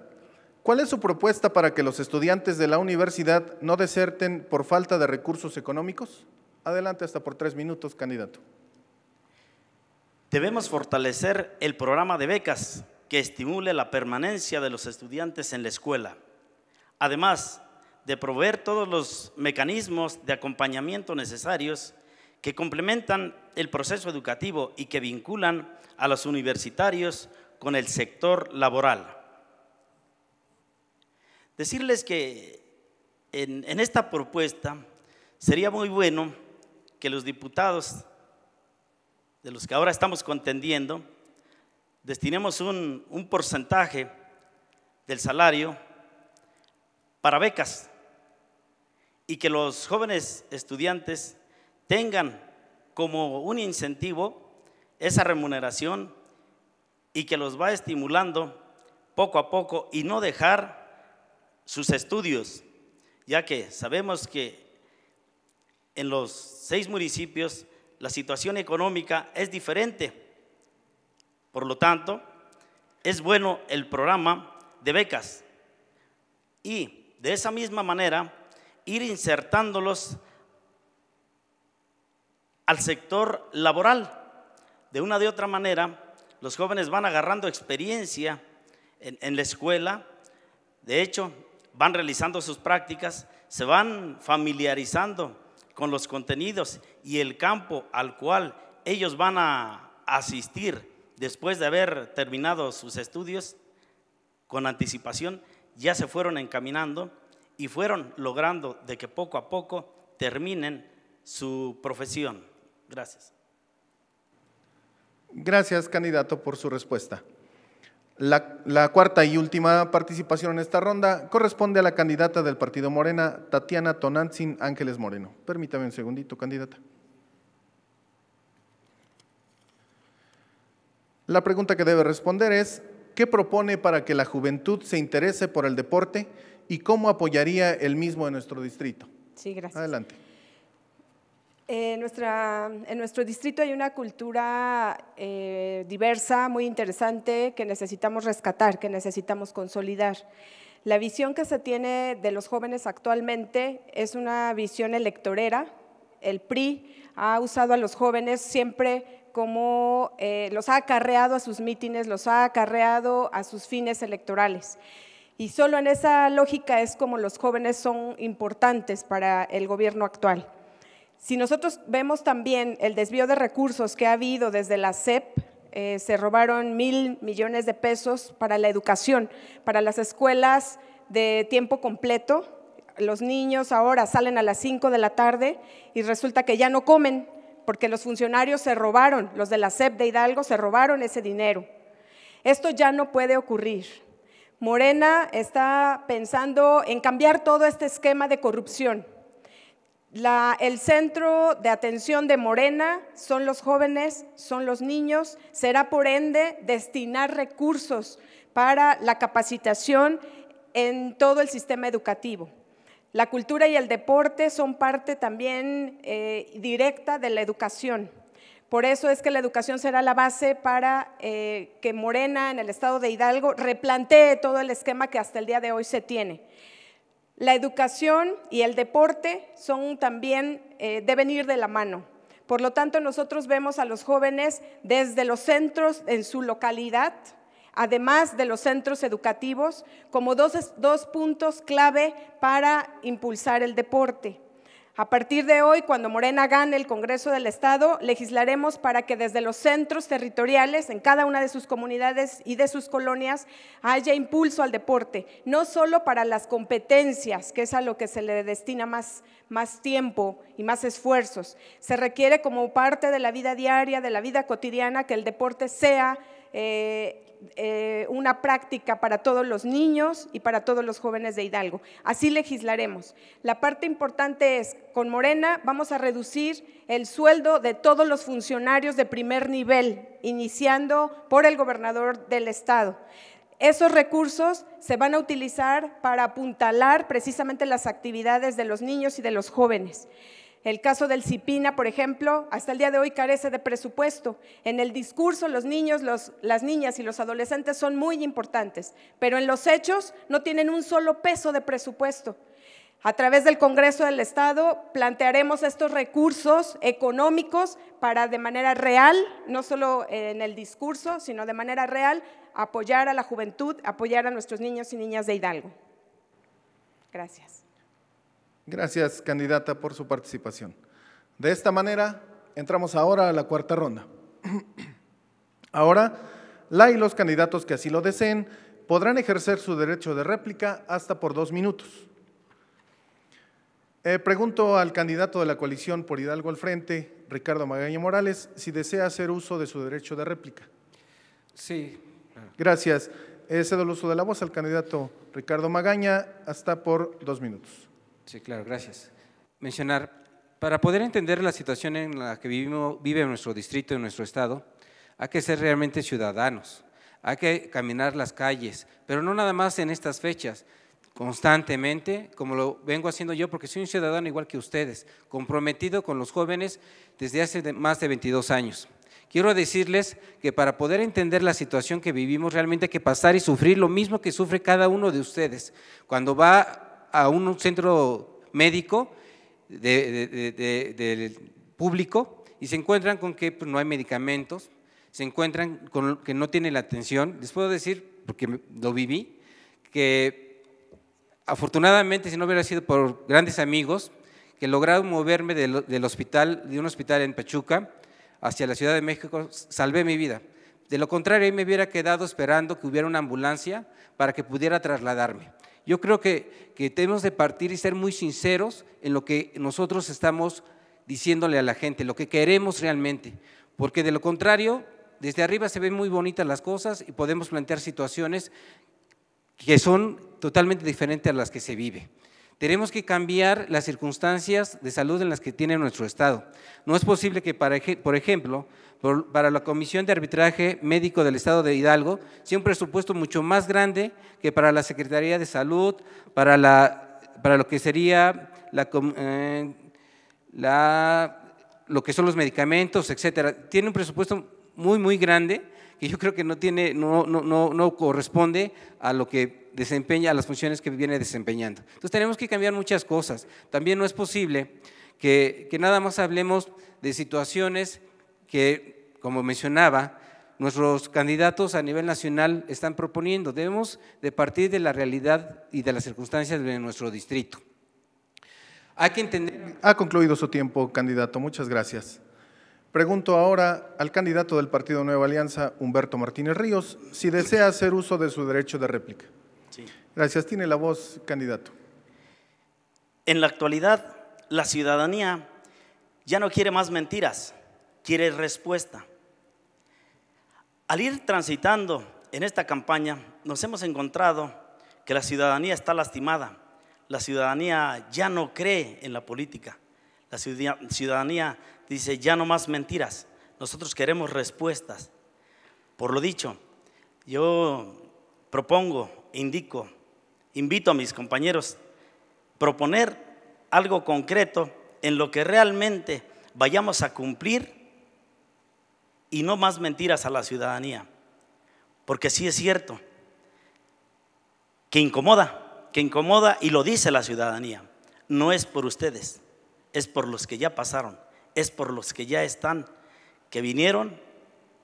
¿cuál es su propuesta para que los estudiantes de la universidad no deserten por falta de recursos económicos? Adelante hasta por tres minutos, candidato. Debemos fortalecer el programa de becas que estimule la permanencia de los estudiantes en la escuela además de proveer todos los mecanismos de acompañamiento necesarios que complementan el proceso educativo y que vinculan a los universitarios con el sector laboral. Decirles que en, esta propuesta sería muy bueno que los diputados de los que ahora estamos contendiendo destinemos un porcentaje del salario para becas y que los jóvenes estudiantes tengan como un incentivo esa remuneración y que los va estimulando poco a poco y no dejar sus estudios, ya que sabemos que en los seis municipios la situación económica es diferente. Por lo tanto, es bueno el programa de becas y de esa misma manera, ir insertándolos al sector laboral. De una de otra manera, los jóvenes van agarrando experiencia en, en la escuela, de hecho, van realizando sus prácticas, se van familiarizando con los contenidos y el campo al cual ellos van a asistir después de haber terminado sus estudios con anticipación, ya se fueron encaminando y fueron logrando de que poco a poco terminen su profesión. Gracias. Gracias, candidato, por su respuesta. La, cuarta y última participación en esta ronda corresponde a la candidata del Partido Morena, Tatiana Tonantzin Ángeles Moreno. Permítame un segundito, candidata. La pregunta que debe responder es, ¿Qué propone para que la juventud se interese por el deporte y cómo apoyaría el mismo en nuestro distrito? Sí, gracias. Adelante. En eh, nuestra, en nuestro distrito hay una cultura eh, diversa, muy interesante, que necesitamos rescatar, que necesitamos consolidar. La visión que se tiene de los jóvenes actualmente es una visión electorera. El PRI ha usado a los jóvenes siempre cómo eh, los ha acarreado a sus mítines, los ha acarreado a sus fines electorales. Y solo en esa lógica es como los jóvenes son importantes para el gobierno actual. Si nosotros vemos también el desvío de recursos que ha habido desde la CEP, eh, se robaron mil millones de pesos para la educación, para las escuelas de tiempo completo. Los niños ahora salen a las 5 de la tarde y resulta que ya no comen porque los funcionarios se robaron, los de la SEP de Hidalgo se robaron ese dinero. Esto ya no puede ocurrir. Morena está pensando en cambiar todo este esquema de corrupción. el centro de atención de Morena son los jóvenes, son los niños. Será por ende destinar recursos para la capacitación en todo el sistema educativo. La cultura y el deporte son parte también eh, directa de la educación. Por eso es que la educación será la base para eh, que Morena en el estado de Hidalgo replantee todo el esquema que hasta el día de hoy se tiene. La educación y el deporte son también, eh, deben ir de la mano. Por lo tanto, nosotros vemos a los jóvenes desde los centros en su localidad, además de los centros educativos, como dos, dos, puntos clave para impulsar el deporte. A partir de hoy, cuando Morena gane el Congreso del Estado, legislaremos para que desde los centros territoriales, en cada una de sus comunidades y de sus colonias, haya impulso al deporte, no solo para las competencias, que es a lo que se le destina más, más tiempo y más esfuerzos. Se requiere como parte de la vida diaria, de la vida cotidiana, que el deporte sea eh, eh, una práctica para todos los niños y para todos los jóvenes de Hidalgo. Así legislaremos. La parte importante es, con Morena vamos a reducir el sueldo de todos los funcionarios de primer nivel, iniciando por el gobernador del estado. Esos recursos se van a utilizar para apuntalar precisamente las actividades de los niños y de los jóvenes. El caso del CIPINA, por ejemplo, hasta el día de hoy carece de presupuesto. En el discurso los niños, las niñas y los adolescentes son muy importantes, pero en los hechos no tienen un solo peso de presupuesto. A través del Congreso del Estado plantearemos estos recursos económicos para de manera real, no solo en el discurso, sino de manera real, apoyar a la juventud, apoyar a nuestros niños y niñas de Hidalgo. Gracias. Gracias, candidata, por su participación. De esta manera, entramos ahora a la cuarta ronda. Ahora, la y los candidatos que así lo deseen podrán ejercer su derecho de réplica hasta por dos minutos. Eh, pregunto al candidato de la coalición por Hidalgo al frente, Ricardo Magaña Morales, si desea hacer uso de su derecho de réplica. Sí. Gracias. Eh, cedo el uso de la voz al candidato Ricardo Magaña, hasta por dos minutos. Sí, claro, gracias. Mencionar, para poder entender la situación en la que vivimos, vive nuestro distrito, en nuestro estado, hay que ser realmente ciudadanos, hay que caminar las calles, pero no nada más en estas fechas, constantemente, como lo vengo haciendo yo, porque soy un ciudadano igual que ustedes, comprometido con los jóvenes desde hace más de 22 años. Quiero decirles que para poder entender la situación que vivimos, realmente hay que pasar y sufrir lo mismo que sufre cada uno de ustedes. Cuando va a un centro médico del público y se encuentran con que pues, no hay medicamentos, se encuentran con que no tiene la atención. Les puedo decir, porque lo viví, que afortunadamente si no hubiera sido por grandes amigos que lograron moverme del, hospital, de un hospital en Pachuca hacia la Ciudad de México, salvé mi vida. De lo contrario, ahí me hubiera quedado esperando que hubiera una ambulancia para que pudiera trasladarme. Yo creo que, tenemos de partir y ser muy sinceros en lo que nosotros estamos diciéndole a la gente, lo que queremos realmente, porque de lo contrario, desde arriba se ven muy bonitas las cosas y podemos plantear situaciones que son totalmente diferentes a las que se vive. Tenemos que cambiar las circunstancias de salud en las que tiene nuestro Estado. No es posible que, para, por ejemplo, para la Comisión de Arbitraje Médico del Estado de Hidalgo, tiene un presupuesto mucho más grande que para la Secretaría de Salud, para, la, para lo que sería la, eh, la, lo que son los medicamentos, etcétera. Tiene un presupuesto muy, muy grande que yo creo que no, tiene, no, no, corresponde a lo que desempeña, a las funciones que viene desempeñando. Entonces tenemos que cambiar muchas cosas. También no es posible que, que nada más hablemos de situaciones que, como mencionaba, nuestros candidatos a nivel nacional están proponiendo. Debemos de partir de la realidad y de las circunstancias de nuestro distrito. que entender… Ha concluido su tiempo, candidato. Muchas gracias. Pregunto ahora al candidato del Partido Nueva Alianza, Humberto Martínez Ríos, si desea hacer uso de su derecho de réplica. Gracias. Tiene la voz, candidato. En la actualidad, la ciudadanía ya no quiere más mentiras. Quiere respuesta. Al ir transitando en esta campaña, nos hemos encontrado que la ciudadanía está lastimada, la ciudadanía ya no cree en la política, la ciudadanía dice ya no más mentiras, nosotros queremos respuestas. Por lo dicho, yo propongo, indico, invito a mis compañeros proponer algo concreto en lo que realmente vayamos a cumplir y no más mentiras a la ciudadanía. Porque sí es cierto que incomoda, que incomoda y lo dice la ciudadanía. No es por ustedes, es por los que ya pasaron, es por los que ya están, que vinieron,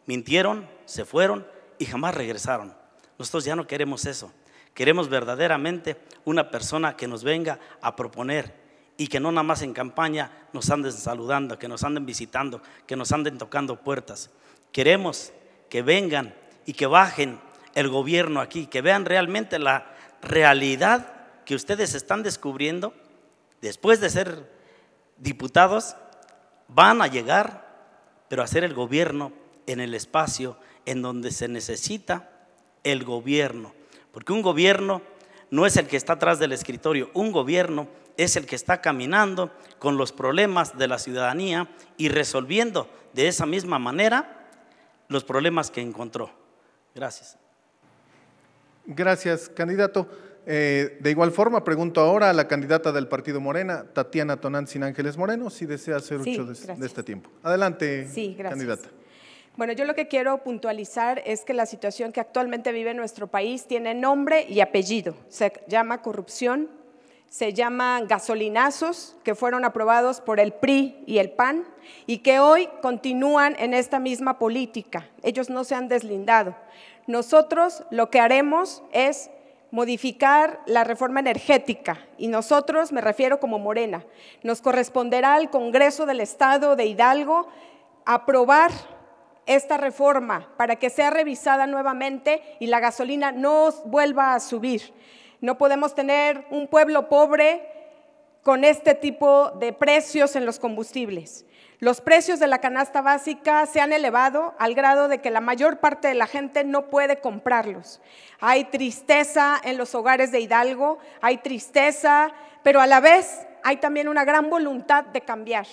mintieron, se fueron y jamás regresaron. Nosotros ya no queremos eso. Queremos verdaderamente una persona que nos venga a proponer y que no nada más en campaña nos anden saludando, que nos anden visitando, que nos anden tocando puertas. Queremos que vengan y que bajen el gobierno aquí, que vean realmente la realidad que ustedes están descubriendo después de ser diputados, van a llegar, pero a ser el gobierno en el espacio en donde se necesita el gobierno. Porque un gobierno no es el que está atrás del escritorio, un gobierno es el que está caminando con los problemas de la ciudadanía y resolviendo de esa misma manera los problemas que encontró. Gracias. Gracias, candidato. Eh, de igual forma, pregunto ahora a la candidata del Partido Morena, Tatiana Tonán Ángeles Moreno, si desea hacer uso de, este tiempo. Adelante, sí, candidata. Bueno, yo lo que quiero puntualizar es que la situación que actualmente vive nuestro país tiene nombre y apellido. Se llama corrupción se llaman gasolinazos, que fueron aprobados por el PRI y el PAN y que hoy continúan en esta misma política. Ellos no se han deslindado. Nosotros lo que haremos es modificar la reforma energética y nosotros, me refiero como Morena, nos corresponderá al Congreso del Estado de Hidalgo aprobar esta reforma para que sea revisada nuevamente y la gasolina no vuelva a subir. No podemos tener un pueblo pobre con este tipo de precios en los combustibles. Los precios de la canasta básica se han elevado al grado de que la mayor parte de la gente no puede comprarlos. Hay tristeza en los hogares de Hidalgo, hay tristeza, pero a la vez hay también una gran voluntad de cambiar.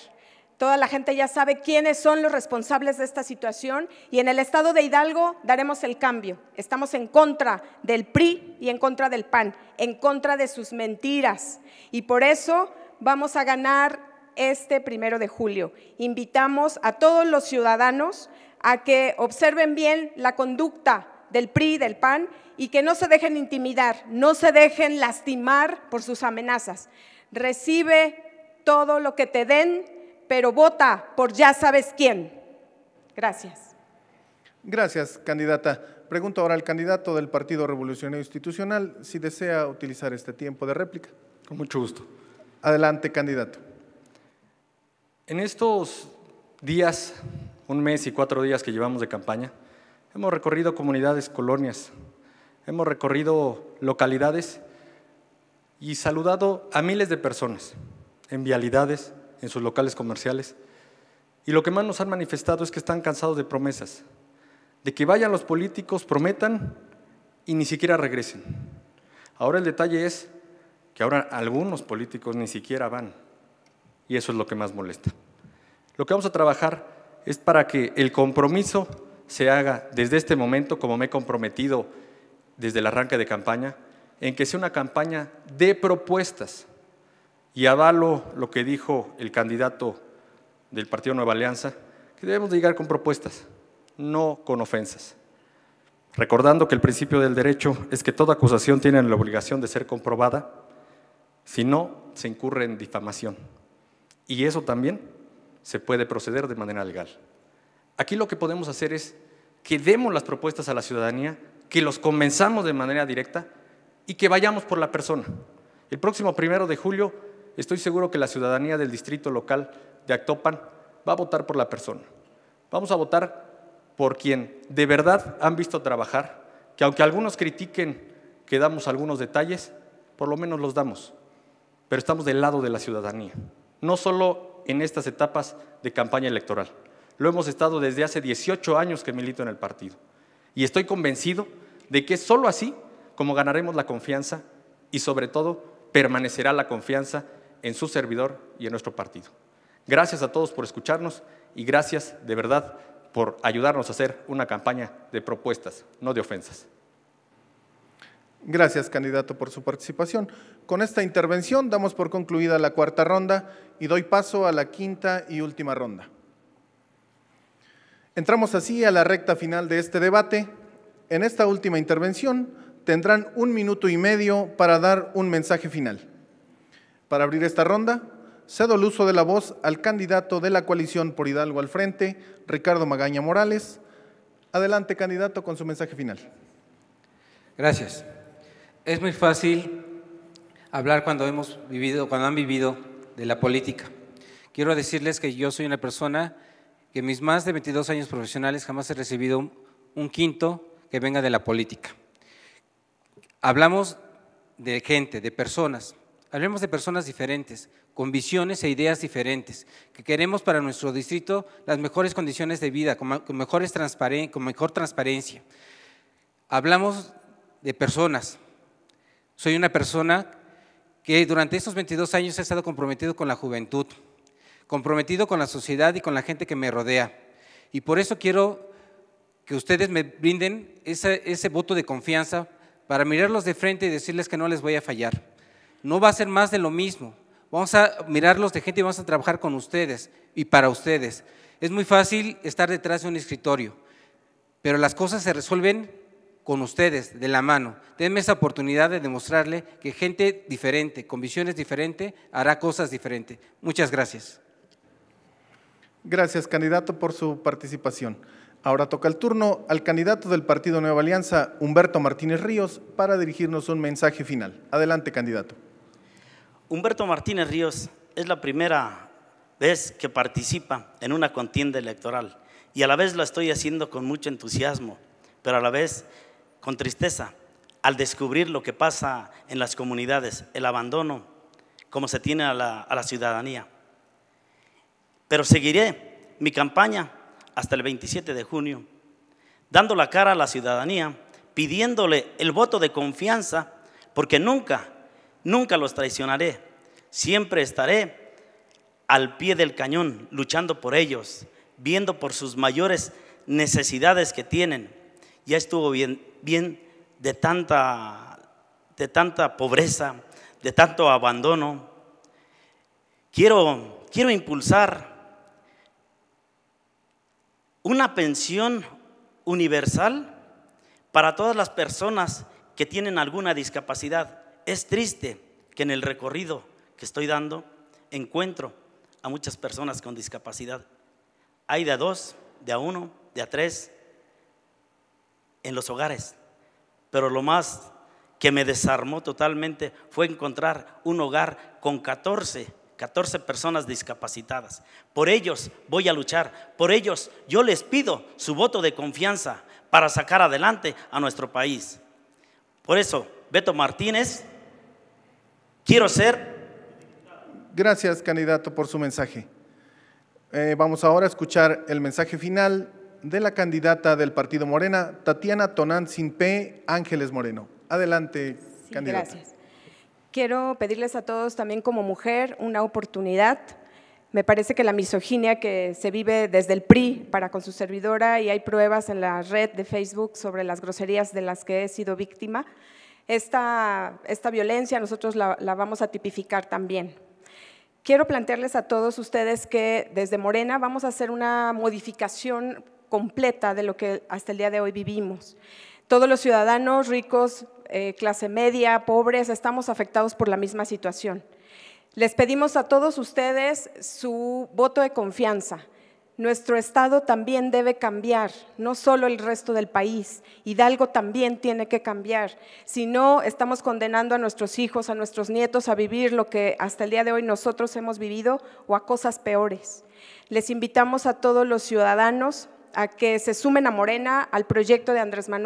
Toda la gente ya sabe quiénes son los responsables de esta situación y en el estado de Hidalgo daremos el cambio. Estamos en contra del PRI y en contra del PAN, en contra de sus mentiras. Y por eso vamos a ganar este primero de julio. Invitamos a todos los ciudadanos a que observen bien la conducta del PRI, y del PAN, y que no se dejen intimidar, no se dejen lastimar por sus amenazas. Recibe todo lo que te den pero vota por ya sabes quién. Gracias. Gracias, candidata. Pregunto ahora al candidato del Partido Revolucionario Institucional si desea utilizar este tiempo de réplica. Con mucho gusto. Adelante, candidato. En estos días, un mes y cuatro días que llevamos de campaña, hemos recorrido comunidades, colonias, hemos recorrido localidades y saludado a miles de personas en vialidades, en sus locales comerciales. Y lo que más nos han manifestado es que están cansados de promesas, de que vayan los políticos, prometan y ni siquiera regresen. Ahora el detalle es que ahora algunos políticos ni siquiera van. Y eso es lo que más molesta. Lo que vamos a trabajar es para que el compromiso se haga desde este momento, como me he comprometido desde el arranque de campaña, en que sea una campaña de propuestas, y avalo lo que dijo el candidato del Partido Nueva Alianza, que debemos llegar con propuestas, no con ofensas. Recordando que el principio del derecho es que toda acusación tiene la obligación de ser comprobada, si no, se incurre en difamación. Y eso también se puede proceder de manera legal. Aquí lo que podemos hacer es que demos las propuestas a la ciudadanía, que los convenzamos de manera directa y que vayamos por la persona. El próximo primero de julio estoy seguro que la ciudadanía del distrito local de Actopan va a votar por la persona. Vamos a votar por quien de verdad han visto trabajar, que aunque algunos critiquen que damos algunos detalles, por lo menos los damos. Pero estamos del lado de la ciudadanía, no solo en estas etapas de campaña electoral. Lo hemos estado desde hace 18 años que milito en el partido. Y estoy convencido de que solo así como ganaremos la confianza y sobre todo permanecerá la confianza en su servidor y en nuestro partido. Gracias a todos por escucharnos y gracias de verdad por ayudarnos a hacer una campaña de propuestas, no de ofensas. Gracias, candidato, por su participación. Con esta intervención damos por concluida la cuarta ronda y doy paso a la quinta y última ronda. Entramos así a la recta final de este debate. En esta última intervención tendrán un minuto y medio para dar un mensaje final. Para abrir esta ronda, cedo el uso de la voz al candidato de la coalición por Hidalgo al frente, Ricardo Magaña Morales. Adelante, candidato, con su mensaje final. Gracias. Es muy fácil hablar cuando hemos vivido, cuando han vivido de la política. Quiero decirles que yo soy una persona que en mis más de 22 años profesionales jamás he recibido un, un quinto que venga de la política. Hablamos de gente, de personas, Hablemos de personas diferentes, con visiones e ideas diferentes, que queremos para nuestro distrito las mejores condiciones de vida, con, mejores con mejor transparencia. Hablamos de personas. Soy una persona que durante estos 22 años he estado comprometido con la juventud, comprometido con la sociedad y con la gente que me rodea. Y por eso quiero que ustedes me brinden ese voto de confianza para mirarlos de frente y decirles que no les voy a fallar no va a ser más de lo mismo. Vamos a mirarlos de gente y vamos a trabajar con ustedes y para ustedes. Es muy fácil estar detrás de un escritorio, pero las cosas se resuelven con ustedes, de la mano. Denme esa oportunidad de demostrarle que gente diferente, con visiones diferentes, hará cosas diferentes. Muchas gracias. Gracias, candidato, por su participación. Ahora toca el turno al candidato del Partido Nueva Alianza, Humberto Martínez Ríos, para dirigirnos un mensaje final. Adelante, candidato. Humberto Martínez Ríos es la primera vez que participa en una contienda electoral y a la vez lo estoy haciendo con mucho entusiasmo, pero a la vez con tristeza al descubrir lo que pasa en las comunidades, el abandono, como se tiene a la, a la ciudadanía. Pero seguiré mi campaña hasta el 27 de junio, dando la cara a la ciudadanía, pidiéndole el voto de confianza, porque nunca Nunca los traicionaré. Siempre estaré al pie del cañón, luchando por ellos, viendo por sus mayores necesidades que tienen. Ya estuvo bien, de, tanta, de tanta pobreza, de tanto abandono. Quiero, quiero impulsar una pensión universal para todas las personas que tienen alguna discapacidad es triste que en el recorrido que estoy dando encuentro a muchas personas con discapacidad. Hay de a dos, de a uno, de a tres en los hogares. Pero lo más que me desarmó totalmente fue encontrar un hogar con 14, 14 personas discapacitadas. Por ellos voy a luchar, por ellos yo les pido su voto de confianza para sacar adelante a nuestro país. Por eso, Beto Martínez Quiero ser... Gracias, candidato, por su mensaje. Eh, vamos ahora a escuchar el mensaje final de la candidata del Partido Morena, Tatiana Tonán Sinpe, Ángeles Moreno. Adelante, candidata. Gracias. Quiero pedirles a todos también como mujer una oportunidad. Me parece que la misoginia que se vive desde el PRI para con su servidora y hay pruebas en la red de Facebook sobre las groserías de las que he sido víctima, esta, violencia nosotros la, vamos a tipificar también. Quiero plantearles a todos ustedes que desde Morena vamos a hacer una modificación completa de lo que hasta el día de hoy vivimos. Todos los ciudadanos ricos, eh, clase media, pobres, estamos afectados por la misma situación. Les pedimos a todos ustedes su voto de confianza. Nuestro estado también debe cambiar, no solo el resto del país. Hidalgo también tiene que cambiar. Si no, estamos condenando a nuestros hijos, a nuestros nietos a vivir lo que hasta el día de hoy nosotros hemos vivido o a cosas peores. Les invitamos a todos los ciudadanos a que se sumen a Morena, al proyecto de Andrés Manuel.